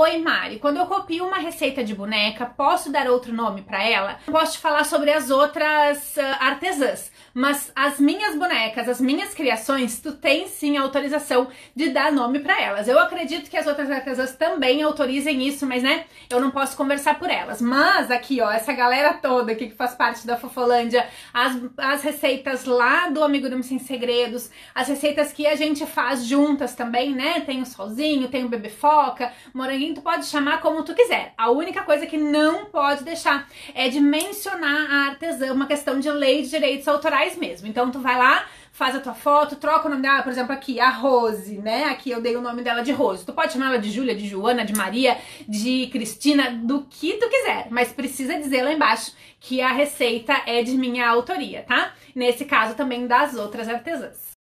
Oi, Mari. Quando eu copio uma receita de boneca, posso dar outro nome para ela? Posso te falar sobre as outras uh, artesãs, mas as minhas bonecas, as minhas criações, tu tem sim a autorização de dar nome para elas. Eu acredito que as outras artesãs também autorizem isso, mas né, eu não posso conversar por elas. Mas aqui, ó, essa galera toda aqui que faz parte da Fofolândia, as, as receitas lá do Amigo Lume Sem Segredos, as receitas que a gente faz juntas também, né? Tem o solzinho, tem o bebê foca, moranguinho tu pode chamar como tu quiser. A única coisa que não pode deixar é de mencionar a artesã, uma questão de lei de direitos autorais mesmo. Então tu vai lá, faz a tua foto, troca o nome dela, por exemplo, aqui, a Rose, né? Aqui eu dei o nome dela de Rose. Tu pode chamar ela de Júlia, de Joana, de Maria, de Cristina, do que tu quiser, mas precisa dizer lá embaixo que a receita é de minha autoria, tá? Nesse caso também das outras artesãs.